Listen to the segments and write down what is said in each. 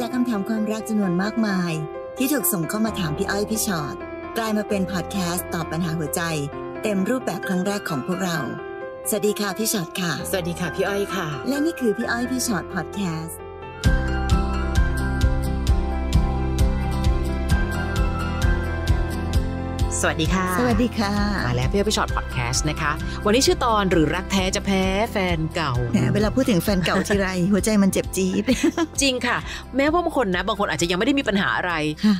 จากคำถามความรักจำนวนมากมาย ที่ถูกส่งเข้ามาถามพี่อ้อยพี่ชอ็อตกลายมาเป็นพอดแคสต์ตอบปัญหาหัวใจ เต็มรูปแบบครั้งแรกของพวกเรา สวัสดีค่ะพี่ชอ็อตค่ะ สวัสดีค่ะพี่อ้อยค่ะ และนี่คือพี่อ้อยพี่ชอ็อตพอดแคสต์สวัสดีค่ะ สวัสดีค่ะ มาแล้วพี่ออยพี่ชอตพอดแคสต์นะคะ วันนี้ชื่อตอนหรือรักแท้จะแพ้แฟนเก่า เวลาพูดถึงแฟนเก่าทีไร หัวใจมันเจ็บจี๊ดจริงค่ะ แม้ว่าบางคนนะ บางคนอาจจะยังไม่ได้มีปัญหาอะไร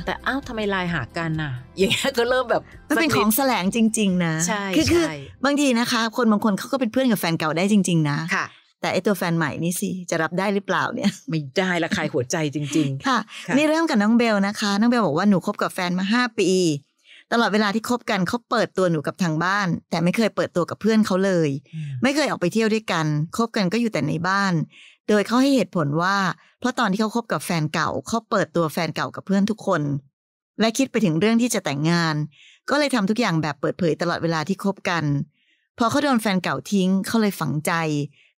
แต่อ้าวทำไมลายหากันน่ะ อย่างเงี้ยก็เริ่มแบบมันเป็นของแสลงจริง ๆ นะใช่คือคือบางทีนะคะ คนบางคนเขาก็เป็นเพื่อนกับแฟนเก่าได้จริงๆนะค่ะแต่ไอตัวแฟนใหม่นี่สิจะรับได้หรือเปล่าเนี่ยไม่ได้ละคายหัวใจจริง ๆ ค่ะนี่เริ่มกับน้องเบลนะคะน้องเบลบอกว่าหนูคบกับแฟนมาห้าปีตลอดเวลาที่คบกันเขาเปิดตัวหนูกับทางบ้าน แต่ไม่เคยเปิดตัวกับเพื่อนเขาเลย ไม่เคยออกไปเที่ยวด้วยกันคบกันก็อยู่แต่ในบ้าน โดยเขาให้เหตุผลว่า เพราะตอนที่เขาคบกับแฟนเก่าเขาเปิดตัวแฟนเก่ากับเพื่อนทุกคน และคิดไปถึงเรื่องที่จะแต่งงาน ก็เลยทำทุกอย่างแบบเปิดเผยตลอดเวลาที่คบกันพอเขาโดนแฟนเก่าทิ้งเขาเลยฝังใจ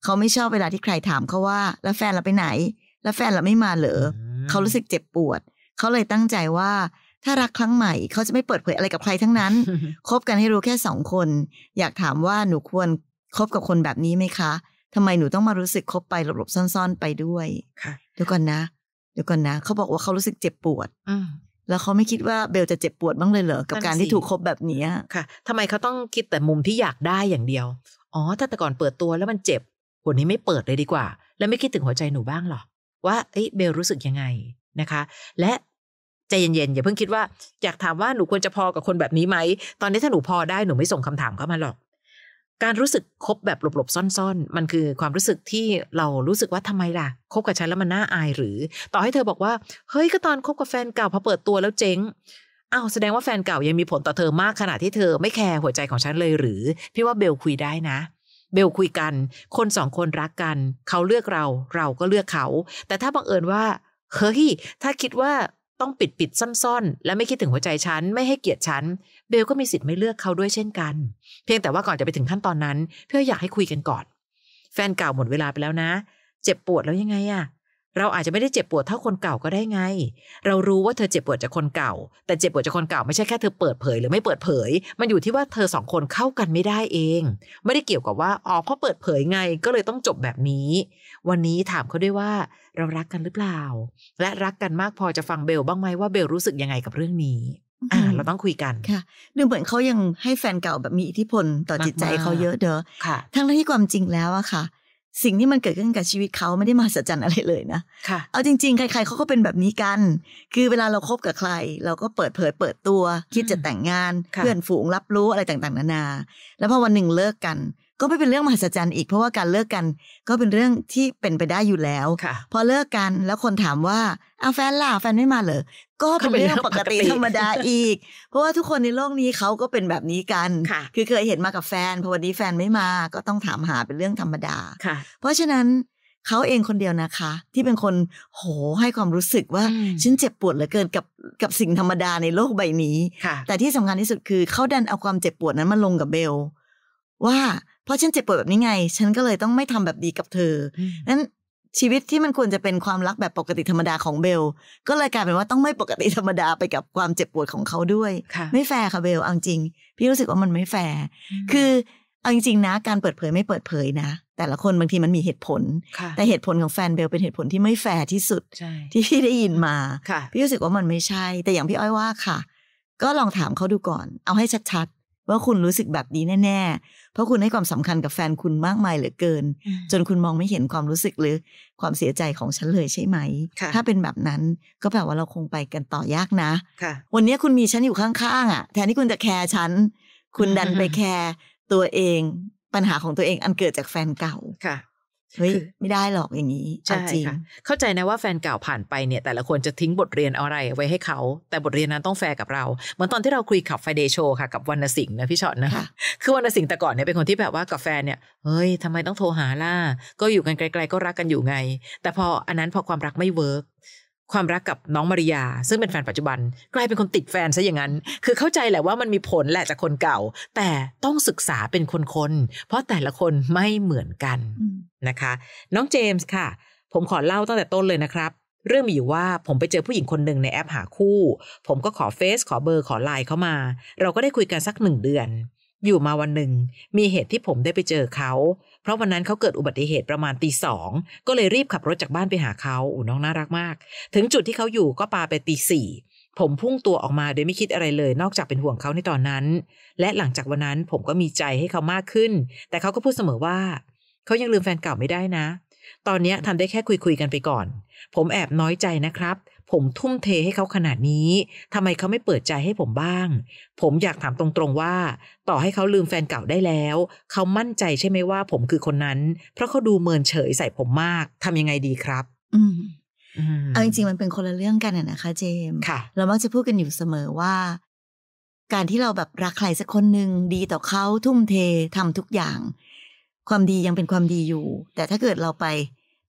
เขาไม่ชอบเวลาที่ใครถามเขาว่า แล้วแฟนเราไปไหน แล้วแฟนเราไม่มาเหรอเขารู้สึกเจ็บปวดเขาเลยตั้งใจว่าถ้ารักครั้งใหม่เขาจะไม่เปิดเผยอะไรกับใครทั้งนั้น คบกันให้รู้แค่สองคน อยากถามว่าหนูควรคบกับคนแบบนี้ไหมคะ ทำไมหนูต้องมารู้สึกคบไปหลบๆซ่อนๆไปด้วย ค่ะ เดี๋ยวก่อนนะ เดี๋ยวก่อนนะ เขาบอกว่าเขารู้สึกเจ็บปวดอแล้วเขาไม่คิดว่าเบลจะเจ็บปวดบ้างเลยเหรอ กับการที่ถูกคบแบบนี้ค่ะ ทำไมเขาต้องคิดแต่มุมที่อยากได้อย่างเดียว อ๋อ ถ้าแต่ก่อนเปิดตัวแล้วมันเจ็บวันนี้ไม่เปิดเลยดีกว่า แล้วไม่คิดถึงหัวใจหนูบ้างหรอ ว่าเอ้ยเบลรู้สึกยังไงนะคะ และใจเย็นๆอย่าเพิ่งคิดว่าอยากถามว่าหนูควรจะพอกับคนแบบนี้ไหม ตอนนี้ถ้าหนูพอได้หนูไม่ส่งคำถามเข้ามาหรอก การรู้สึกคบแบบหลบๆซ่อน ๆ มันคือความรู้สึกที่เรารู้สึกว่าทำไมล่ะคบกับฉันแล้วมันน่าอายหรือ ต่อให้เธอบอกว่าเฮ้ยก็ตอนคบกับแฟนเก่าพอเปิดตัวแล้วเจ๊ง อ้าวแสดงว่าแฟนเก่ายังมีผลต่อเธอมากขนาดที่เธอไม่แคร์หัวใจของฉันเลยหรือ พี่ว่าเบลคุยได้นะ เบลคุยกัน คนสองคนรักกันเขาเลือกเราเราก็เลือกเขา แต่ถ้าบังเอิญว่าเฮ้ยถ้าคิดว่าต้องปิดปิดซ่อนๆ และไม่คิดถึงหัวใจฉัน ไม่ให้เกียรติฉัน เบลก็มีสิทธิ์ไม่เลือกเขาด้วยเช่นกัน เพียงแต่ว่าก่อนจะไปถึงขั้นตอนนั้นเพื่ออยากให้คุยกันก่อน แฟนเก่าหมดเวลาไปแล้วนะ เจ็บปวดแล้วยังไงอะเราอาจจะไม่ได้เจ็บปวดเท่าคนเก่าก็ได้ไง เรารู้ว่าเธอเจ็บปวดจากคนเก่า แต่เจ็บปวดจากคนเก่าไม่ใช่แค่เธอเปิดเผย หรือไม่เปิดเผย มันอยู่ที่ว่าเธอสองคนเข้ากันไม่ได้เอง ไม่ได้เกี่ยวกับว่าอ๋อเพราะเปิดเผยไง ก็เลยต้องจบแบบนี้ วันนี้ถามเขาด้วยว่าเรารักกันหรือเปล่า และรักกันมากพอจะฟังเบลบ้างไหมว่าเบลรู้สึกยังไงกับเรื่องนี้อ่าเราต้องคุยกันค่ะดูเหมือนเขายังให้แฟนเก่าแบบมีอิทธิพลต่อจิตใจเขาเยอะเด้อทั้งที่ความจริงแล้วอะค่ะสิ่งที่มันเกิดขึ้นกับชีวิตเขาไม่ได้มาสัจจันอะไรเลยนะค่ะเอาจริงๆใครๆเขาก็เป็นแบบนี้กัน คือเวลาเราครบกับใคร เราก็เปิดเผยเปิดตัว คิดจะแต่งงาน เพื่อนฝูงรับรู้อะไรต่างๆ นานา แล้วพอวันหนึ่งเลิกกัน ก็ไม่เป็นเรื่องมหัศจรรย์อีกเพราะว่าการเลิกกันก็เป็นเรื่องที่เป็นไปได้อยู่แล้ว พอเลิกกันแล้วคนถามว่าเอาแฟนล่ะแฟนไม่มาเหรอก็เป็นเรื่องปกติธรรมดาอีก เพราะว่าทุกคนในโลกนี้เขาก็เป็นแบบนี้กัน คือเคยเห็นมากับแฟนพอวันนี้แฟนไม่มาก็ต้องถามหาเป็นเรื่องธรรมดา เพราะฉะนั้นเขาเองคนเดียวนะคะ ที่เป็นคนโหให้ความรู้สึกว่า ฉันเจ็บปวดเหลือเกินกับ กับสิ่งธรรมดาในโลกใบนี้ แต่ที่สำคัญที่สุดคือเขาดันเอาความเจ็บปวดนั้นมาลงกับเบลว่าเพราะฉันเจ็บปวดแบบนี้ไง ฉันก็เลยต้องไม่ทำแบบดีกับเธอนั้นชีวิตที่มันควรจะเป็นความรักแบบปกติธรรมดาของเบล ก็เลยกลายเป็นว่าต้องไม่ปกติธรรมดาไปกับความเจ็บปวดของเขาด้วยไม่แฟร์ค่ะเบลเอาจริงพี่รู้สึกว่ามันไม่แฟร์คือเอาจริงๆนะ การเปิดเผยไม่เปิดเผยนะ แต่ละคนบางทีมันมีเหตุผล แต่เหตุผลของแฟนเบลเป็นเหตุผลที่ไม่แฟร์ที่สุด ที่พี่ได้ยินมาพี่รู้สึกว่ามันไม่ใช่ แต่อย่างพี่อ้อยว่าค่ะ ก็ลองถามเขาดูก่อน เอาให้ชัดๆว่าคุณรู้สึกแบบนี้แน่ ๆ เพราะคุณให้ความสำคัญกับแฟนคุณมากมายเหลือเกิน จนคุณมองไม่เห็นความรู้สึกหรือความเสียใจของฉันเลยใช่ไหม ถ้าเป็นแบบนั้นก็แปลว่าเราคงไปกันต่อยากนะวันนี้คุณมีฉันอยู่ข้างๆอ่ะแทนที่คุณจะแคร์ฉัน คุณดันไปแคร์ ตัวเอง ปัญหาของตัวเองอันเกิดจากแฟนเก่า ค่ะเฮ้ยไม่ได้หรอกอย่างนี้ จริง เข้าใจนะว่าแฟนเก่าผ่านไปเนี่ย แต่ละคนจะทิ้งบทเรียนอะไรไว้ให้เขา แต่บทเรียนนั้นต้องแฟร์กับเรา เหมือนตอนที่เราคุยขับไฟเดโชค่ะกับวรรณสิงห์นะพี่ชอตนะคือวรรณสิงห์แต่ก่อนเนี่ยเป็นคนที่แบบว่ากับแฟนเนี่ยเฮ้ยทำไมต้องโทรหาล่ะ ก็อยู่กันไกล ๆ ก็รักกันอยู่ไง แต่พออันนั้นพอความรักไม่เวิร์กความรักกับน้องมาริยา ซึ่งเป็นแฟนปัจจุบัน กลายเป็นคนติดแฟนซะอย่างนั้น คือเข้าใจแหละว่ามันมีผลแหละจากคนเก่า แต่ต้องศึกษาเป็นคนๆเพราะแต่ละคนไม่เหมือนกันนะคะ น้องเจมส์ค่ะ ผมขอเล่าตั้งแต่ต้นเลยนะครับ เรื่องมีอยู่ว่าผมไปเจอผู้หญิงคนหนึ่งในแอปหาคู่ ผมก็ขอเฟซขอเบอร์ขอไลน์เข้ามา เราก็ได้คุยกันสักหนึ่งเดือนอยู่มาวันหนึ่งมีเหตุที่ผมได้ไปเจอเขา เพราะวันนั้นเขาเกิดอุบัติเหตุประมาณตีสองก็เลยรีบขับรถจากบ้านไปหาเขาอุ้น้องน่ารักมาก ถึงจุดที่เขาอยู่ก็ปาไปตีสี่ผมพุ่งตัวออกมาโดยไม่คิดอะไรเลยนอกจากเป็นห่วงเขาในตอนนั้น และหลังจากวันนั้นผมก็มีใจให้เขามากขึ้น แต่เขาก็พูดเสมอว่า เขายังลืมแฟนเก่าไม่ได้นะ ตอนนี้ทาได้แค่คุยๆกันไปก่อน ผมแอบน้อยใจนะครับผม ทุ่มเทให้เขาขนาดนี้ ทำไมเขาไม่เปิดใจให้ผมบ้าง ผมอยากถามตรงๆว่า ต่อให้เขาลืมแฟนเก่าได้แล้ว เขามั่นใจใช่ไหมว่าผมคือคนนั้น เพราะเขาดูเมินเฉยใส่ผมมากทำยังไงดีครับ อืมเอาจริงๆมันเป็นคนละเรื่องกันนะคะเจมค่ะ เรามักจะพูดกันอยู่เสมอว่า การที่เราแบบรักใครสักคนหนึ่งดีต่อเขาทุ่มเททำาทุกอย่าง ความดียังเป็นความดีอยู่ แต่ถ้าเกิดเราไป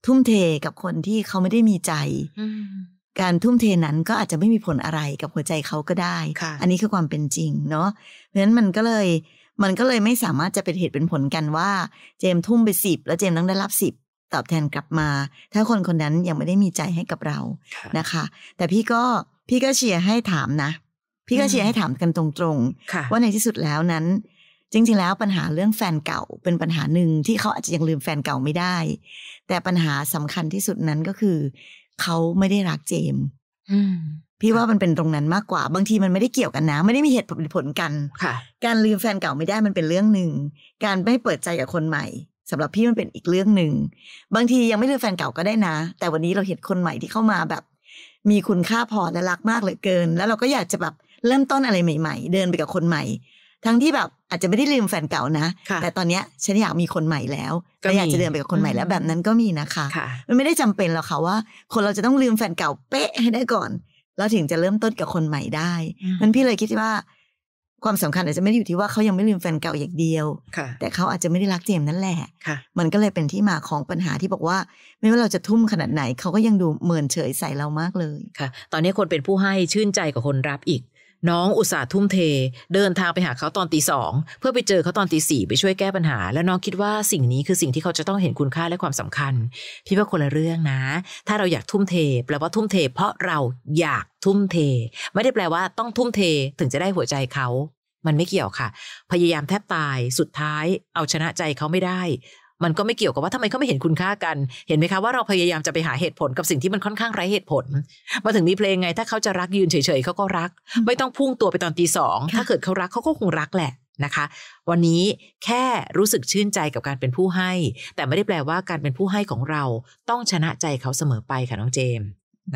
ทุ่มเทกับคนที่เขาไม่ได้มีใจการทุ่มเทนั้นก็อาจจะไม่มีผลอะไรกับหัวใจเขาก็ได้ อันนี้คือความเป็นจริง เนาะ เพราะฉะนั้นมันก็เลย มันก็เลยไม่สามารถจะเป็นเหตุเป็นผลกันว่า เจมทุ่มไปสิบแล้วเจมต้องได้รับสิบตอบแทนกลับมา ถ้าคนคนนั้นยังไม่ได้มีใจให้กับเรานะคะ แต่พี่ก็พี่ก็เชียร์ให้ถามนะพี่ก็เชียร์ให้ถามกันตรงๆว่าในที่สุดแล้วนั้น จริง ๆ แล้วปัญหาเรื่องแฟนเก่า เป็นปัญหาหนึ่งที่เขาอาจจะยังลืมแฟนเก่าไม่ได้ แต่ปัญหาสำคัญที่สุดนั้นก็คือเขาไม่ได้รักเจมพี่ว่ามันเป็นตรงนั้นมากกว่า บางทีมันไม่ได้เกี่ยวกันนะ ไม่ได้มีเหตุผลกันการลืมแฟนเก่าไม่ได้มันเป็นเรื่องหนึ่ง การไม่เปิดใจกับคนใหม่สำหรับพี่มันเป็นอีกเรื่องหนึ่ง บางทียังไม่ลืมแฟนเก่าก็ได้นะ แต่วันนี้เราเห็นคนใหม่ที่เข้ามาแบบ มีคุณค่าพอและรักมากเหลือเกิน แล้วเราก็อยากจะแบบเริ่มต้นอะไรใหม่ ๆ เดินไปกับคนใหม่ทั้งที่แบบอาจจะไม่ได้ลืมแฟนเก่านะ แต่ตอนเนี้ยฉันอยากมีคนใหม่แล้วก็อยากจะเดินไปกับคนใหม่แล้วแบบนั้นก็มีนะคะ มันไม่ได้จำเป็นหรอกค่ะว่า คนเราจะต้องลืมแฟนเก่าเป๊ะให้ได้ก่อนแล้วถึงจะเริ่มต้นกับคนใหม่ได้ มันพี่เลยคิดว่าความสำคัญอาจจะไม่ได้อยู่ที่ว่าเขายังไม่ลืมแฟนเก่าอย่างเดียว แต่เขาอาจจะไม่ได้รักเจมนั่นแหละมันก็เลยเป็นที่มาของปัญหาที่บอกว่า ไม่ว่าเราจะทุ่มขนาดไหน เขาก็ยังดูเมินเฉยใส่เรามากเลยค่ะ ตอนนี้คนเป็นผู้ให้ชื่นใจกับคนรับอีกน้องอุตส่าห์ทุ่มเท เดินทางไปหาเขาตอนตีสองเพื่อไปเจอเขาตอนตีสี่ไปช่วยแก้ปัญหา แล้วน้องคิดว่าสิ่งนี้คือสิ่งที่เขาจะต้องเห็นคุณค่าและความสำคัญพี่ว่าคนละเรื่องนะ ถ้าเราอยากทุ่มเทแปลว่าทุ่มเทเพราะเราอยากทุ่มเท ไม่ได้แปลว่าต้องทุ่มเทถึงจะได้หัวใจเขา มันไม่เกี่ยวค่ะ พยายามแทบตายสุดท้าย เอาชนะใจเขาไม่ได้มันก็ไม่เกี่ยวกับว่าทำไมเขาไม่เห็นคุณค่ากัน เห็นไหมคะ ว่าเราพยายามจะไปหาเหตุผลกับสิ่งที่มันค่อนข้างไร้เหตุผล มาถึงมีเพลงไงถ้าเขาจะรักยืนเฉยๆเขาก็รัก ไม่ต้องพุ่งตัวไปตอนตีสองถ้าเกิดเขารักเขาก็คงรักแหละนะคะ วันนี้แค่รู้สึกชื่นใจกับการเป็นผู้ให้ แต่ไม่ได้แปลว่าการเป็นผู้ให้ของเราต้องชนะใจเขาเสมอไปค่ะน้องเจม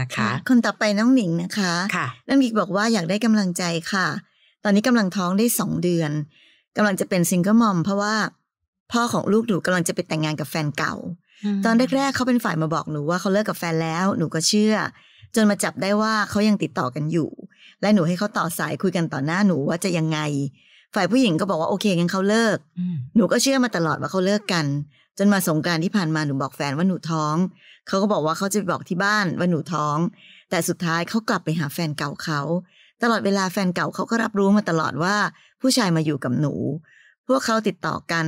นะคะ คนต่อไปน้องหนิงนะคะค่ะน้องหนิงบอกว่าอยากได้กำลังใจค่ะ ตอนนี้กำลังท้องได้สองเดือน กำลังจะเป็นซิงเกิลมอมเพราะว่าพ่อของลูกหนูกำลังจะไปแต่งงานกับแฟนเก่า ตอนแรกๆเขาเป็นฝ่ายมาบอกหนูว่าเขาเลิกกับแฟนแล้ว หนูก็เชื่อ จนมาจับได้ว่าเขายังติดต่อกันอยู่ และหนูให้เขาต่อสายคุยกันต่อหน้าหนูว่าจะยังไง ฝ่ายผู้หญิงก็บอกว่าโอเคงั้นเขาเลิก หนูก็เชื่อมาตลอดว่าเขาเลิกกัน จนมาสงการที่ผ่านมาหนูบอกแฟนว่าหนูท้อง เขาก็บอกว่าเขาจะไปบอกที่บ้านว่าหนูท้อง แต่สุดท้ายเขากลับไปหาแฟนเก่าเขา ตลอดเวลาแฟนเก่าเขาก็รับรู้มาตลอดว่าผู้ชายมาอยู่กับหนู พวกเขาติดต่อกัน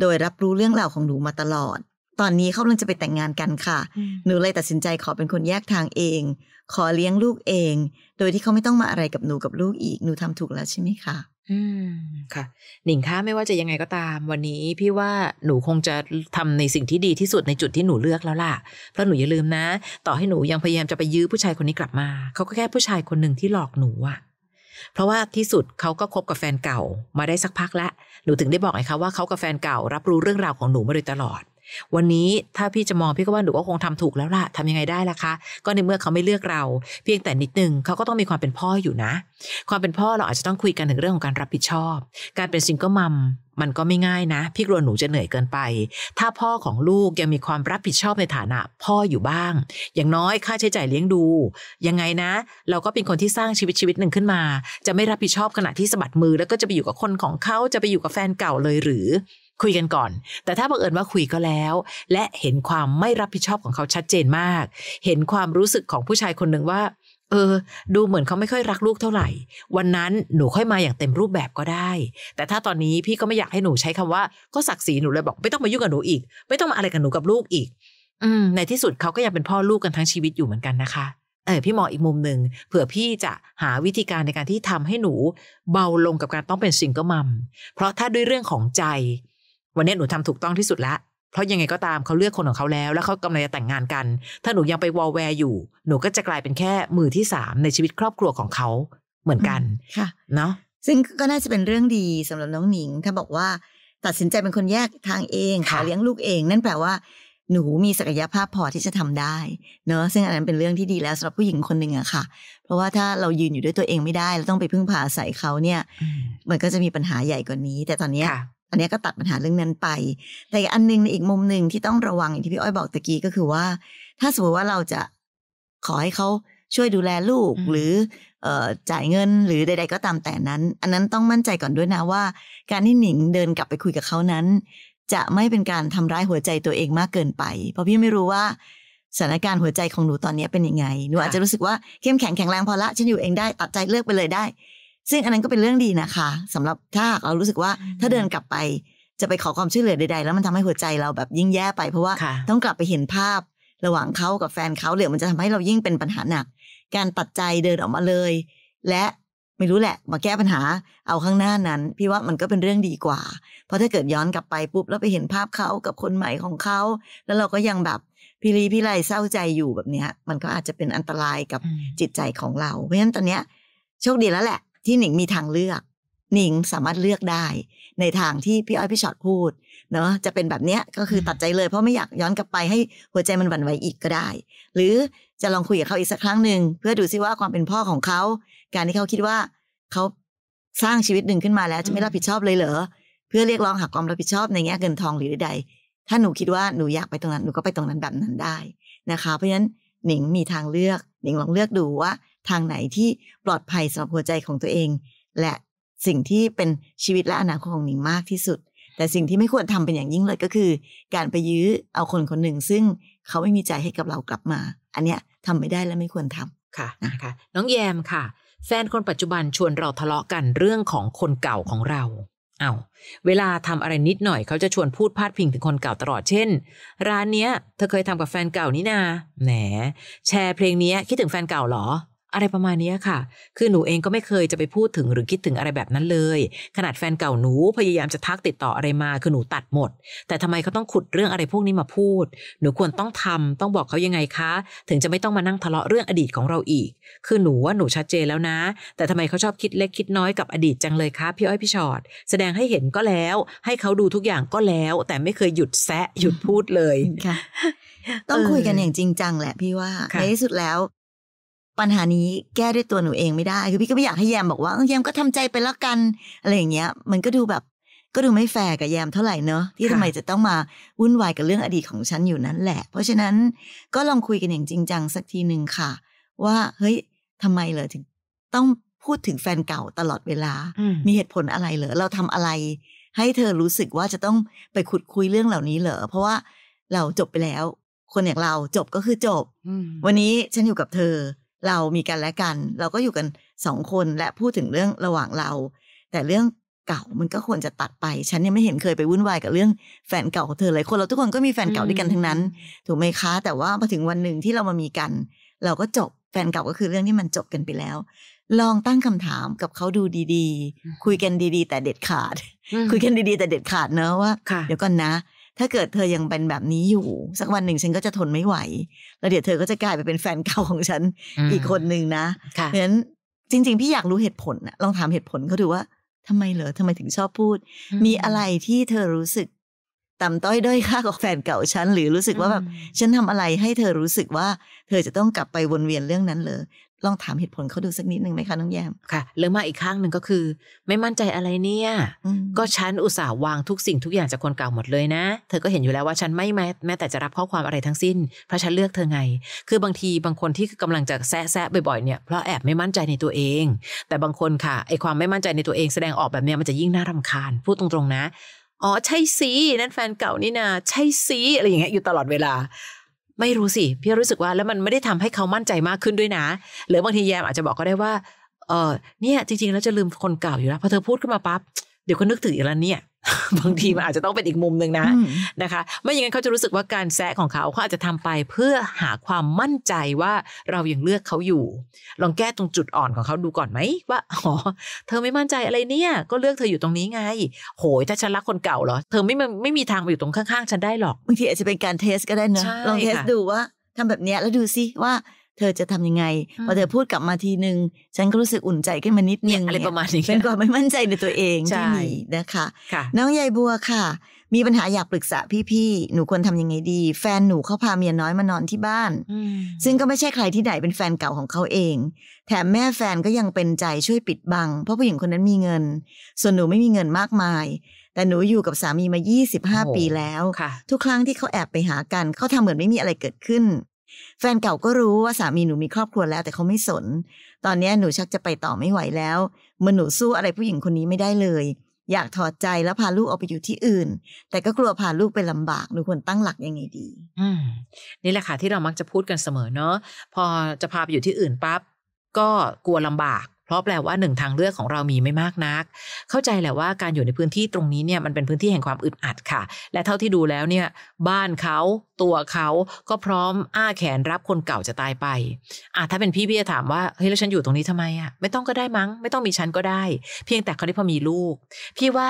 โดยรับรู้เรื่องราวของหนูมาตลอด ตอนนี้เขากำลังจะไปแต่งงานกันค่ะ หนูเลยตัดสินใจขอเป็นคนแยกทางเอง ขอเลี้ยงลูกเอง โดยที่เขาไม่ต้องมาอะไรกับหนูกับลูกอีก หนูทำถูกแล้วใช่ไหมคะ อืมค่ะ หนิงคะไม่ว่าจะยังไงก็ตาม วันนี้พี่ว่าหนูคงจะทำในสิ่งที่ดีที่สุดในจุดที่หนูเลือกแล้วล่ะ เพราะหนูอย่าลืมนะ ต่อให้หนูยังพยายามจะไปยื้อผู้ชายคนนี้กลับมา เขาก็แค่ผู้ชายคนหนึ่งที่หลอกหนูอะเพราะว่าที่สุดเขาก็คบกับแฟนเก่ามาได้สักพักแล้วหนูถึงได้บอกไอ้เขาว่าเขากับแฟนเก่ารับรู้เรื่องราวของหนูมาโดยตลอด วันนี้ถ้าพี่จะมองพี่ก็ว่าหนูก็คงทำถูกแล้วล่ะทำยังไงได้ล่ะคะ ก็ในเมื่อเขาไม่เลือกเรา เพียงแต่นิดนึงเขาก็ต้องมีความเป็นพ่ออยู่นะ ความเป็นพ่อเราอาจจะต้องคุยกันถึงเรื่องของการรับผิดชอบ การเป็นซิงเกิลมัมมันก็ไม่ง่ายนะ พี่กลัวหนูจะเหนื่อยเกินไป ถ้าพ่อของลูกยังมีความรับผิดชอบในฐานะ พ่ออยู่บ้าง อย่างน้อยค่าใช้จ่ายเลี้ยงดู ยังไงนะ เราก็เป็นคนที่สร้างชีวิตชีวิตหนึ่งขึ้นมา จะไม่รับผิดชอบขณะที่สะบัดมือแล้วก็จะไปอยู่กับคนของเขา จะไปอยู่กับแฟนเก่าเลยหรือคุยกันก่อน แต่ถ้าบังเอิญว่าคุยก็แล้ว และเห็นความไม่รับผิดชอบของเขาชัดเจนมาก เห็นความรู้สึกของผู้ชายคนหนึ่งว่าเออดูเหมือนเขาไม่ค่อยรักลูกเท่าไหร่ วันนั้นหนูค่อยมาอย่างเต็มรูปแบบก็ได้ แต่ถ้าตอนนี้พี่ก็ไม่อยากให้หนูใช้คำว่าก็ศักดิ์ศรีหนูเลยบอกไม่ต้องมายุ่งกับหนูอีก ไม่ต้องมาอะไรกับหนูกับลูกอีกอืมในที่สุดเขาก็ยังเป็นพ่อลูกกันทั้งชีวิตอยู่เหมือนกันนะคะ เออ พี่มองอีกมุมหนึ่งเผื่อพี่จะหาวิธีการในการที่ทำให้หนู เบาลงกับการต้องเป็นซิงเกิลมัม เพราะถ้าด้วยเรื่องของใจวันนี้หนูทำถูกต้องที่สุดแล้วเพราะยังไงก็ตามเขาเลือกคนของเขาแล้ว แล้วเขากำลังจะแต่งงานกัน ถ้าหนูยังไปวอลแวร์อยู่หนูก็จะกลายเป็นแค่มือที่สามในชีวิตครอบครัวของเขาเหมือนกันค่ะเนาะซึ่งก็น่าจะเป็นเรื่องดีสำหรับน้องหนิง ถ้าบอกว่าตัดสินใจเป็นคนแยกทางเองขาเลี้ยงลูกเอง นั่นแปลว่า หนูมีศักยภาพพอที่จะทำได้ เนอะซึ่งอันนั้นเป็นเรื่องที่ดีแล้วสำหรับผู้หญิงคนหนึ่งอะค่ะ เพราะว่าถ้าเรายืนอยู่ด้วยตัวเองไม่ได้แล้วต้องไปพึ่งพาอาศัยเขาเนี่ยมันก็จะมีปัญหาใหญ่กว่านี้ แต่ตอนนี้อันนี้ก็ตัดปัญหาเรื่องนั้นไป แต่อันนึงในอีกมุมหนึ่งที่ต้องระวังอย่างที่พี่อ้อยบอกตะกี้ก็คือว่า ถ้าสมมติว่าเราจะขอให้เขาช่วยดูแลลูกหรือเอจ่ายเงินหรือใดๆ ก็ตามแต่นั้น อันนั้นต้องมั่นใจก่อนด้วยนะว่า การที่หนิงเดินกลับไปคุยกับเขานั้น จะไม่เป็นการทำร้ายหัวใจตัวเองมากเกินไป เพราะพี่ไม่รู้ว่าสถานการณ์หัวใจของหนูตอนนี้เป็นยังไงหนูอาจจะรู้สึกว่าเข้มแข็งแข็งแรงพอละ ฉันอยู่เองได้ตัดใจเลิกไปเลยได้ซึ่งอันนั้นก็เป็นเรื่องดีนะคะ สำหรับถ้าเรารู้สึกว่าถ้าเดินกลับไป จะไปขอความช่วยเหลือใดๆ แล้วมันทำให้หัวใจเราแบบยิ่งแย่ไป เพราะว่าต้องกลับไปเห็นภาพระหว่างเขากับแฟนเขาเหลือมันจะทำให้เรายิ่งเป็นปัญหาหนัก การตัดใจเดินออกมาเลย และไม่รู้แหละ มาแก้ปัญหาเอาข้างหน้านั้น พี่ว่ามันก็เป็นเรื่องดีกว่า เพราะถ้าเกิดย้อนกลับไปปุ๊บแล้วไปเห็นภาพเขากับคนใหม่ของเขาแล้วเราก็ยังแบบพี่ลีพี่ไลเศร้าใจอยู่แบบเนี้ยมันก็อาจจะเป็นอันตรายกับจิตใจของเรา เพราะฉะนั้นตอนเนี้ยโชคดีแล้วแหละที่หนิงมีทางเลือก หนิงสามารถเลือกได้ ในทางที่พี่อ้อยพี่ชอตพูด เนาะจะเป็นแบบเนี้ยก็คือตัดใจเลย เพราะไม่อยากย้อนกลับไปให้หัวใจมันหวั่นไหวอีกก็ได้ หรือจะลองคุยกับเขาอีกสักครั้งหนึ่ง เพื่อดูซิว่าความเป็นพ่อของเขา การที่เขาคิดว่าเขาสร้างชีวิตหนึ่งขึ้นมาแล้วจะไม่รับผิดชอบเลยเหรอเพื่อเรียกร้องหาความรับผิดชอบในแง่เงินทองหรือใดๆถ้าหนูคิดว่าหนูอยากไปตรงนั้นหนูก็ไปตรงนั้นแบบนั้นได้นะคะ เพราะฉะนั้นหนิงมีทางเลือก หนิงลองเลือกดูว่าทางไหนที่ปลอดภัยสำหรับหัวใจของตัวเอง และสิ่งที่เป็นชีวิตและอนาคตของหนิงมากที่สุด แต่สิ่งที่ไม่ควรทำเป็นอย่างยิ่งเลยก็คือ การไปยื้อเอาคนคนหนึ่ง ซึ่งเขาไม่มีใจให้กับเรากลับมา อันเนี้ยทาไม่ได้และไม่ควรทำค่ะนะคะ น้องแยมค่ะ แฟนคนปัจจุบันชวนเราทะเลาะกันเรื่องของคนเก่าของเราเอาเวลาทำอะไรนิดหน่อยเขาจะชวนพูดพาดพิงถึงคนเก่าตลอดเช่น ร้านเนี้ยเธอเคยทำกับแฟนเก่านี่นาแหมแชร์เพลงนี้คิดถึงแฟนเก่าหรออะไรประมาณนี้ค่ะ คือหนูเองก็ไม่เคยจะไปพูดถึงหรือคิดถึงอะไรแบบนั้นเลย ขนาดแฟนเก่าหนูพยายามจะทักติดต่ออะไรมา คือหนูตัดหมด แต่ทำไมเขาต้องขุดเรื่องอะไรพวกนี้มาพูด หนูควรต้องทำต้องบอกเขายังไงคะ ถึงจะไม่ต้องมานั่งทะเลาะเรื่องอดีตของเราอีก คือหนูว่าหนูชัดเจนแล้วนะ แต่ทำไมเขาชอบคิดเล็กคิดน้อยกับอดีตจังเลยคะพี่อ้อยพี่ชอ็อตแสดงให้เห็นก็แล้ว ให้เขาดูทุกอย่างก็แล้ว แต่ไม่เคยหยุดแซะหยุดพูดเลยต้องคุยกันอย่างจริงจังแหละพี่ว่าในที่สุดแล้วปัญหานี้แก้ด้วยตัวหนูเองไม่ได้คือพี่ก็ไม่อยากให้แยมบอกว่าแยมก็ทำใจไปแล้วกันอะไรอย่างเงี้ยมันก็ดูแบบ ก็ดูไม่แฟร์กับแยมเท่าไหร่เนอะที่ทำไมจะต้องมาวุ่นวายกับเรื่องอดีตของฉันอยู่นั้นแหละ เพราะฉะนั้นก็ลองคุยกันอย่างจริงจังสักทีหนึ่งค่ะ ว่าเฮ้ยทำไมเหรอถึง ต้องพูดถึงแฟนเก่าตลอดเวลา มีเหตุผลอะไรเหรอเราทำอะไร ให้เธอรู้สึกว่าจะต้องไปขุดคุยเรื่องเหล่านี้เหรอเพราะว่าเราจบไปแล้ว คนอย่างเราจบก็คือจบวันนี้ฉันอยู่กับเธอเรามีกัน และกัน เราก็อยู่กันสองคนและพูดถึงเรื่องระหว่างเราแต่เรื่องเก่ามันก็ควรจะตัดไป ฉันยังไม่เห็นเคยไปวุ่นวายกับเรื่องแฟนเก่าของเธอเลย คนเราทุกคนก็มีแฟนเก่าด้วยกันทั้งนั้น ถูกไหมคะแต่ว่าพอถึงวันหนึ่งที่เรามามีกัน เราก็จบแฟนเก่าก็คือเรื่องที่มันจบกันไปแล้ว ลองตั้งคำถามกับเขาดูดีๆ คุยกันดีๆ แต่เด็ดขาด คุยกันดีๆ แต่เด็ดขาดเนอะว่าเดี๋ยวก่อนนะถ้าเกิดเธอยังเป็นแบบนี้อยู่ สักวันหนึ่งฉันก็จะทนไม่ไหว แล้วเดี๋ยวเธอก็จะกลายไปเป็นแฟนเก่าของฉันอีกคนหนึ่งนะเพราะฉะนั้นจริง ๆพี่อยากรู้เหตุผลนะลองถามเหตุผลเขาดูว่า ทำไมเหรอทำไมถึงชอบพูด มีอะไรที่เธอรู้สึกต่าต้อยด้อยค่ากับแฟนเก่าฉันหรือรู้สึกว่าแบบฉันทำอะไรให้เธอรู้สึกว่า เธอจะต้องกลับไปวนเวียนเรื่องนั้นเลยลองถามเหตุผลเขาดูสักนิดหนึ่งไหมคะ น้องแยม ค่ะ เรื่อมาอีกข้างหนึ่งก็คือ ไม่มั่นใจอะไรเนี่ย ก็ฉัน อุตส่าห์วางทุกสิ่งทุกอย่างจากคนเก่าหมดเลยนะ เธอก็เห็นอยู่แล้วว่าฉันไม่แม้แต่จะรับข้อความอะไรทั้งสิ้น เพราะฉันเลือกเธอไง คือบางทีบางคนที่กำลังจะแซะแซะบ่อยๆเนี่ย เพราะแอบไม่มั่นใจในตัวเอง แต่บางคนค่ะไอความไม่มั่นใจในตัวเองแสดงออกแบบเนี้ยมันจะยิ่งน่ารำคาญ พูดตรงๆนะ อ๋อใช่สินั่นแฟนเก่านี่นะใช่สิอะไรอย่างเงี้ยอยู่ตลอดเวลาไม่รู้สิพี่รู้สึกว่าแล้วมันไม่ได้ทำให้เขามั่นใจมากขึ้นด้วยนะ หรือบางทีแยมอาจจะบอกก็ได้ว่าเออเนี่ยจริงๆแล้วจะลืมคนเก่าอยู่แล้ว พอเธอพูดขึ้นมาปั๊บเดี๋ยวก็นึกถึงอีกแล้วเนี่ยบางทีมันอาจจะต้องเป็นอีกมุมหนึ่งนะนะคะไม่อย่างนั้นเขาจะรู้สึกว่าการแซะของเขาเขาอาจจะทำไปเพื่อหาความมั่นใจว่าเรายังเลือกเขาอยู่ ลองแก้ตรงจุดอ่อนของเขาดูก่อนไหมว่าอ๋อเธอไม่มั่นใจอะไรเนี่ยก็เลือกเธออยู่ตรงนี้ไง โหยถ้าฉันรักคนเก่าเหรอ เธอไม่ไม่มีทางไปอยู่ตรงข้างๆฉันได้หรอกบางทีอาจจะเป็นการเทสก็ได้เนอะลองเทสดูว่า ทำแบบเนี้ยแล้วดูซิว่าเธอจะทำยังไง พอเธอพูดกลับมาทีนึง ฉันก็รู้สึกอุ่นใจขึ้นมานิดนึงอะไรประมาณนี้เป็นความไม่มั่นใจในตัวเองที่มีนะคะน้องยายบัวค่ะ มีปัญหาอยากปรึกษาพี่ ๆ หนูควรทำยังไงดี แฟนหนูเขาพาเมียน้อยมานอนที่บ้าน ซึ่งก็ไม่ใช่ใครที่ไหนเป็นแฟนเก่าของเขาเอง แถมแม่แฟนก็ยังเป็นใจช่วยปิดบังเพราะผู้หญิงคนนั้นมีเงิน ส่วนหนูไม่มีเงินมากมาย แต่หนูอยู่กับสามีมา 25 ปีแล้วทุกครั้งที่เขาแอบไปหากันเขาทำเหมือนไม่มีอะไรเกิดขึ้นแฟนเก่าก็รู้ว่าสามีหนูมีครอบครัวแล้ว แต่เขาไม่สน ตอนนี้หนูชักจะไปต่อไม่ไหวแล้วมันหนูสู้อะไรผู้หญิงคนนี้ไม่ได้เลย อยากถอดใจแล้วพาลูกออกไปอยู่ที่อื่น แต่ก็กลัวพาลูกไปลำบากหนูควรตั้งหลักยังไงดี อืมนี่แหละค่ะที่เรามักจะพูดกันเสมอเนาะพอจะพาไปอยู่ที่อื่นปั๊บก็กลัวลำบากเพราะแปลว่าหนึ่งทางเลือกของเรามีไม่มากนัก เข้าใจแหละว่า การอยู่ในพื้นที่ตรงนี้เนี่ยมันเป็นพื้นที่แห่งความอึดอัดค่ะ และเท่าที่ดูแล้วเนี่ย บ้านเขา ตัวเขาก็พร้อม อ้าแขนรับคนเก่าจะตายไป อ่ะถ้าเป็นพี่พี่จะ ถามว่าเฮ้ยแล้วฉันอยู่ตรงนี้ทำไมอ่ะ ไม่ต้องก็ได้มั้ง ไม่ต้องมีฉัน ก็ได้ เพียงแต่เขาได้พอมีลูก พี่ว่า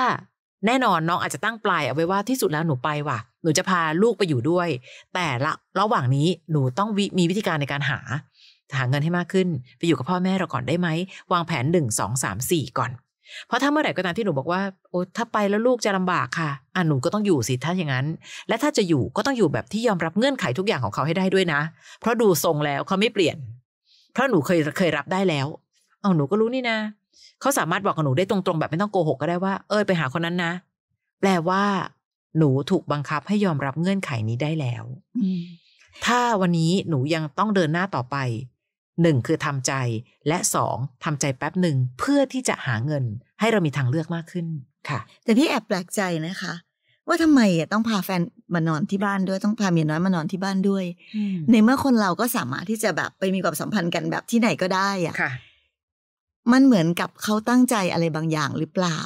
แน่นอนน้องอาจจะตั้งปลายเอาไว้ว่าที่สุดแล้วหนูไปว่ะหนูจะพาลูกไปอยู่ด้วย แต่ละระหว่างนี้หนูต้องมีวิธีการในการหาหาเงินให้มากขึ้น ไปอยู่กับพ่อแม่เราก่อนได้ไหม วางแผนหนึ่งสองสามสี่ก่อน เพราะถ้าเมื่อไหร่ก็ตามที่หนูบอกว่าโอ้ถ้าไปแล้วลูกจะลำบาก ค่ะอ่ะหนูก็ต้องอยู่สิถ้าอย่างนั้น และถ้าจะอยู่ก็ต้องอยู่แบบที่ยอมรับเงื่อนไขทุกอย่างของเขาให้ได้ด้วยนะ เพราะดูทรงแล้วเขาไม่เปลี่ยน เพราะหนูเคยเคยรับได้แล้วเอาหนูก็รู้นี่นะเขาสามารถบอกกับหนูได้ตรงๆแบบไม่ต้องโกหกก็ได้ว่าเอ้ยไปหาคนนั้นนะ แปลว่า หนูถูกบังคับให้ยอมรับเงื่อนไขนี้ได้แล้วถ้าวันนี้หนูยังต้องเดินหน้าต่อไปหนึ่งคือทำใจและสองทำใจแป๊บหนึ่ง เพื่อที่จะหาเงิน ให้เรามีทางเลือกมากขึ้น ค่ะ แต่พี่แอบแปลกใจนะคะ ว่าทำไมต้องพาแฟนมานอนที่บ้านด้วย ต้องพาเมียน้อยมานอนที่บ้านด้วย ในเมื่อคนเราก็สามารถที่จะแบบไปมีความสัมพันธ์กันแบบที่ไหนก็ได้อะค่ะ มันเหมือนกับเขาตั้งใจอะไรบางอย่างหรือเปล่า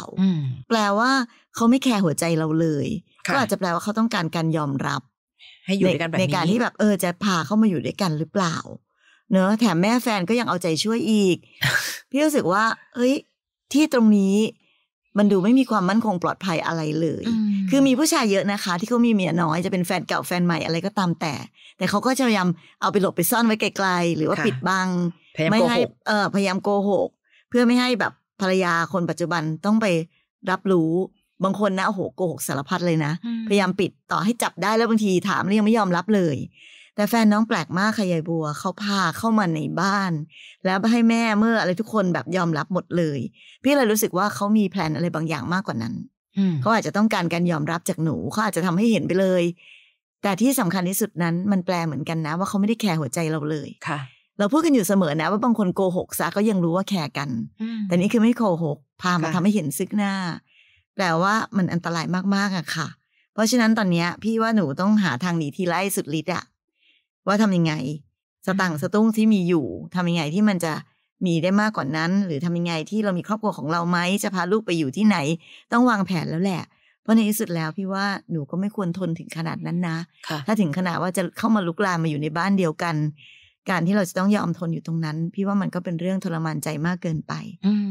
แปลว่าเขาไม่แคร์หัวใจเราเลยก็อาจจะแปลว่าเขาต้องการการยอมรับ ให้อยู่ด้วยกันแบบนี้ในการที่แบบเออจะพาเข้ามาอยู่ด้วยกันหรือเปล่าเนอะแถมแม่แฟนก็ยังเอาใจช่วยอีกพี่รู้สึกว่า เอ้ยที่ตรงนี้มันดูไม่มีความมั่นคงปลอดภัยอะไรเลย คือมีผู้ชายเยอะนะคะ ที่เขามีเมียน้อยจะเป็นแฟนเก่าแฟนใหม่อะไรก็ตามแต่ แต่เขาก็จะพยายามเอาไปหลบไปซ่อนไว้ไกลๆ หรือว่าปิดบังไม่ให้เออพยายามโกหก เพื่อไม่ให้แบบ ภรรยาคนปัจจุบันต้องไปรับรู้บางคนนะโอ้โหโกหกสารพัดเลยนะ พยายามปิดต่อให้จับได้แล้วบางทีถามแล้วยังไม่ยอมรับเลยแต่แฟนน้องแปลกมาก ค่ะยายบัว เขาพาเข้ามาในบ้าน แล้วให้แม่เมื่ออะไรทุกคนแบบยอมรับหมดเลยพี่เลยรู้สึกว่าเขามีแผนอะไรบางอย่างมากกว่านั้นเขาอาจจะต้องการการยอมรับจากหนูเขาอาจจะทำให้เห็นไปเลย แต่ที่สำคัญที่สุดนั้น มันแปลเหมือนกันนะ ว่าเขาไม่ได้แคร์หัวใจเราเลยค่ะ เราพูดกันอยู่เสมอนะว่าบางคนโกหกซะก็ยังรู้ว่าแคร์กัน แต่นี่คือไม่โกหกพามาทำให้เห็นซึกหน้า แปลว่ามันอันตรายมากๆอะค่ะ เพราะฉะนั้นตอนนี้ พี่ว่าหนูต้องหาทางหนีทีไล่สุดฤทธิ์อะว่าทำยังไงสตังสตุ้งที่มีอยู่ ทำยังไงที่มันจะมีได้มากกว่านนั้น หรือทำยังไงที่เรามีครอบครัวของเราไหมจะพาลูกไปอยู่ที่ไหน ต้องวางแผนแล้วแหละเพราะในที่สุดแล้วพี่ว่าหนูก็ไม่ควรทนถึงขนาดนั้นนะ ถ้าถึงขนาด ว่าจะเข้ามาลุกลามมาอยู่ในบ้านเดียวกัน การที่เราจะต้องยอมทนอยู่ตรงนั้น พี่ว่ามันก็เป็นเรื่องทรมานใจมากเกินไป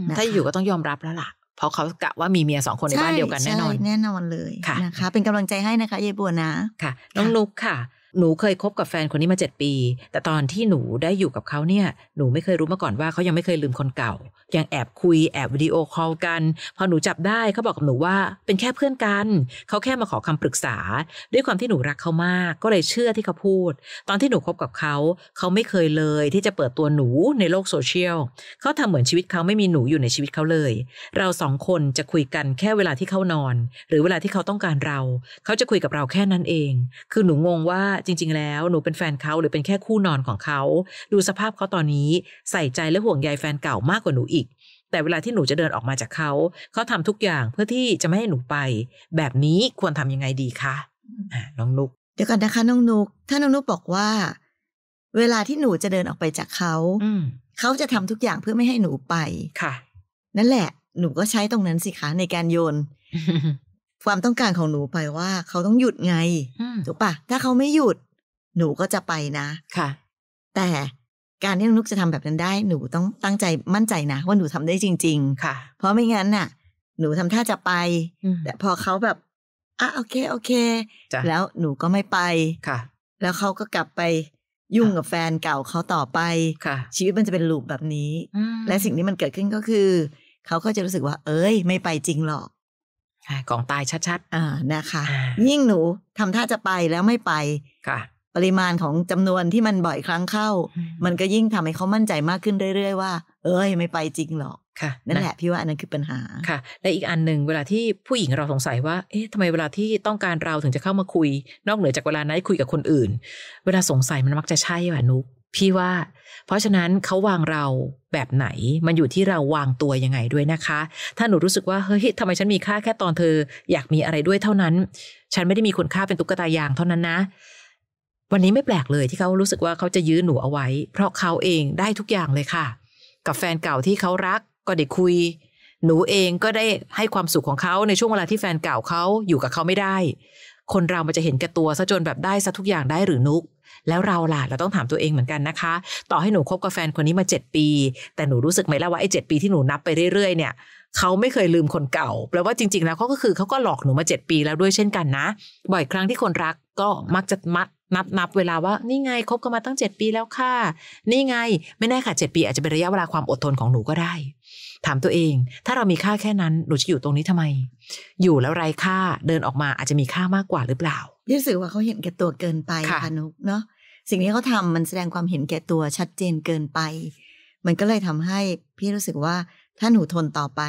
นะถ้าอยู่ก็ต้องยอมรับแล้วล่ะเพราะเขากะว่ามีเมียสองคนในบ้านเดียวกันแน่นอนแน่นอนเลยนะคะ เป็นกำลังใจให้นะคะ เยบัวนะค่ะน้องนุกค่ะหนูเคยคบกับแฟนคนนี้มาเจ็ดปี แต่ตอนที่หนูได้อยู่กับเขาเนี่ย หนูไม่เคยรู้มาก่อนว่าเขายังไม่เคยลืมคนเก่ายังแอบคุยแอบวิดีโอคอลกัน พอหนูจับได้เขาบอกกับหนูว่าเป็นแค่เพื่อนกัน เขาแค่มาขอคำปรึกษา ด้วยความที่หนูรักเขามาก ก็เลยเชื่อที่เขาพูด ตอนที่หนูคบกับเขา เขาไม่เคยเลยที่จะเปิดตัวหนูในโลกโซเชียล เขาทำเหมือนชีวิตเขาไม่มีหนูอยู่ในชีวิตเขาเลย เราสองคนจะคุยกันแค่เวลาที่เขานอน หรือเวลาที่เขาต้องการเรา เขาจะคุยกับเราแค่นั้นเอง คือหนูงงว่าจริงๆ แล้วหนูเป็นแฟนเขาหรือเป็นแค่คู่นอนของเขา ดูสภาพเขาตอนนี้ใส่ใจและห่วงใยแฟนเก่ามากกว่าหนูอีก แต่เวลาที่หนูจะเดินออกมาจากเขา เขาทำทุกอย่างเพื่อที่จะไม่ให้หนูไป แบบนี้ควรทำยังไงดีคะน้องนุกเดี๋ยวก่อนนะคะน้องนุกถ้าน้องนุกบอกว่า เวลาที่หนูจะเดินออกไปจากเขาเขาจะทำทุกอย่างเพื่อไม่ให้หนูไปค่ะ นั่นแหละ หนูก็ใช้ตรงนั้นสิคะในการโยนความต้องการของหนูไปว่าเขาต้องหยุดไงถูกปะถ้าเขาไม่หยุดหนูก็จะไปนะ ค่ะ แต่การที่นุกจะทำแบบนั้นได้ หนูต้องตั้งใจมั่นใจนะว่าหนูทำได้จริง ๆ ค่ะ เพราะไม่งั้นน่ะ หนูทำท่าจะไปแต่พอเขาแบบอ่ะโอเคโอเคแล้วหนูก็ไม่ไปค่ะ แล้วเขาก็กลับไปยุ่งกับแฟนเก่าเขาต่อไปค่ะ ชีวิตมันจะเป็นลูปแบบนี้และสิ่งที่มันเกิดขึ้นก็คือ เขาก็จะรู้สึกว่า เอ้ย ไม่ไปจริงหรอกกองตายชัดๆอ่านะคะ ยิ่งหนูทำท่าจะไปแล้วไม่ไปค่ะ ปริมาณของจำนวนที่มันบ่อยครั้งเข้า มันก็ยิ่งทำให้เขามั่นใจมากขึ้น เรื่อยๆว่า เอ้ยไม่ไปจริงหรอกค่ะนั่นแหละพี่ว่าอันนั้นคือปัญหาค่ะ และอีกอันหนึ่งเวลาที่ผู้หญิงเราสงสัย ว่าเอ๊ะทำไมเวลาที่ต้องการเราถึงจะเข้ามาคุย นอกเหนือจากเวลานั้นคุยกับคนอื่น เวลาสงสัยมันมักจะใช่ว่ะนุ๊กพี่ว่าเพราะฉะนั้นเขาวางเราแบบไหนมันอยู่ที่เราวางตัวยังไงด้วยนะคะ ถ้าหนูรู้สึกว่าเฮ้ยทำไมฉันมีค่าแค่ตอนเธอ อยากมีอะไรด้วยเท่านั้น ฉันไม่ได้มีคุณค่าเป็นตุ๊กตายางเท่านั้นนะ วันนี้ไม่แปลกเลยที่เขารู้สึกว่าเขาจะยื้อหนูเอาไว้ เพราะเขาเองได้ทุกอย่างเลยค่ะ กับแฟนเก่าที่เขารักก็ได้คุย หนูเองก็ได้ให้ความสุขของเขาในช่วงเวลาที่แฟนเก่าเขาอยู่กับเขาไม่ได้ คนเรามันจะเห็นแก่ตัวซะจนแบบได้ซะทุกอย่างได้หรือนุกแล้วเราล่ะเราต้องถามตัวเองเหมือนกันนะคะ ต่อให้หนูคบกับแฟนคนนี้มา 7 ปี แต่หนูรู้สึกไหมล่ะว่าไอ้เจปีที่หนูนับไปเรื่อยๆ เนี่ยเขาไม่เคยลืมคนเก่าแปลว่าจริงๆ แล้วเขาก็คือเขาก็หลอกหนูมา 7 ปีแล้วด้วยเช่นกันนะ บ่อยครั้งที่คนรักก็มักจะมัดนับนับเวลาว่านี่ไงคบกันมาตั้ง 7 ปีแล้วค่ะนี่ไง ไม่แน่ค่ะ7ปีอาจจะเป็นระยะเวลาความอดทนของหนูก็ได้ ถามตัวเองถ้าเรามีค่าแค่นั้นหนูจะอยู่ตรงนี้ทำไม อยู่แล้วไรค่าเดินออกมาอาจจะมีค่ามากกว่าหรือเปล่ารู้สึกว่าเขาเห็นแก่ตัวเกินไปค่ะนุกเนาะสิ่งที่เขาทามันแสดงความเห็นแก่ตัวชัดเจนเกินไป มันก็เลยทำให้พี่รู้สึกว่าถ้าหนูทนต่อไป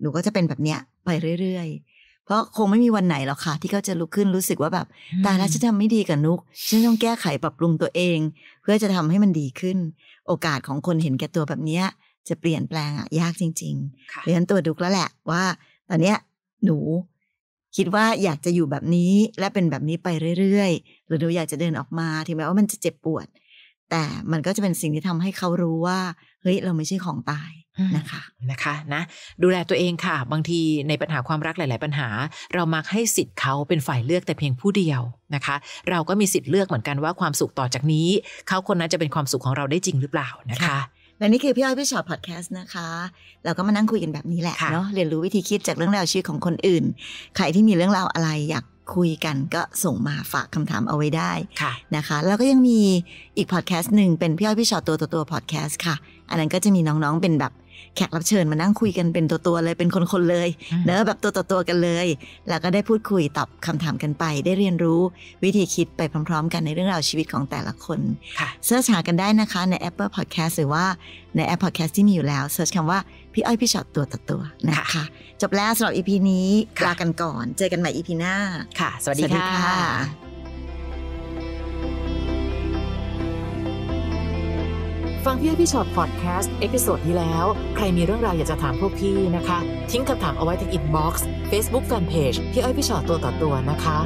หนูก็จะเป็นแบบเนี้ยไปเรื่อยๆเพราะคงไม่มีวันไหนหรอกค่ะที่เขาจะลุกขึ้นรู้สึกว่าแบบตาแล้วฉันทำไม่ดีกับนุกฉันต้องแก้ไขปรับปรุงตัวเอง เพื่อจะทำให้มันดีขึ้น โอกาสของคนเห็นแก่ตัวแบบเนี้ยจะเปลี่ยนแปลงอะยากจริง ๆเพราะฉะนั้นตัวดุกแล้วแหละว่า ตอนเนี้ยหนูคิดว่าอยากจะอยู่แบบนี้และเป็นแบบนี้ไปเรื่อยๆ หรือหนูอยากจะเดินออกมาถึงแม้ว่ามันจะเจ็บปวด แต่มันก็จะเป็นสิ่งที่ทำให้เขารู้ว่าเฮ้ย เราไม่ใช่ของตายนะคะนะคะนะดูแลตัวเองค่ะบางทีในปัญหาความรักหลายๆปัญหา เรามักให้สิทธิ์เขาเป็นฝ่ายเลือกแต่เพียงผู้เดียวนะคะ เราก็มีสิทธิ์เลือกเหมือนกันว่าความสุขต่อจากนี้ เขาคนนั้นจะเป็นความสุขของเราได้จริงหรือเปล่านะคะคะและนี่คือพี่อ้อยพี่ชอาพอดแคสต์นะคะ เราก็มานั่งคุยกันแบบนี้แหละเนาะเรียนรู้วิธีคิดจากเรื่องราวชีวิตของคนอื่นใครที่มีเรื่องราวอะไรอยากคุยกันก็ส่งมาฝากคำถามเอาไว้ได้ะนะคะ แล้วก็ยังมีอีกพอดแคสต์หนึ่งเป็นพี่อ้อยพี่ชอาตัวต่อตัวพอดแคสต์ค่ะ อันนั้นก็จะมีน้องๆเป็นแบบแขกรับเชิญมานั่งคุยกันเป็นตัวตัวเลยเป็นคน ๆ เลย เนอะแบบตัวต่อตัวกันเลย แล้วก็ได้พูดคุยตอบคำถามกันไปได้เรียนรู้ วิธีคิดไปพร้อม ๆ กันในเรื่องราวชีวิตของแต่ละคนเสิร์ชหากันได้นะคะใน Apple Podcast หรือว่าในแอปพอดแคสต์ที่มีอยู่แล้วเสิร์ชคำว่าพี่อ้อยพี่ชอตตัวต่อตัวนะคะจบแล้วสำหรับอีพีนี้ลากันก่อน เจอกันใหม่อีพีหน้าค่ะ สวัสดีค่ะฟังพี่อ้พี่ชอตพอดแคสต์เอพิโซดที่แล้ว ใครมีเรื่องราวอยากจะถามพวกพี่นะคะ ทิ้งคำถามเอาไว้ที่อินบ็อกซ์เฟซบุ๊กแฟนเพจพี่อ้พี่ชอตตัวต่อตัวนะคะ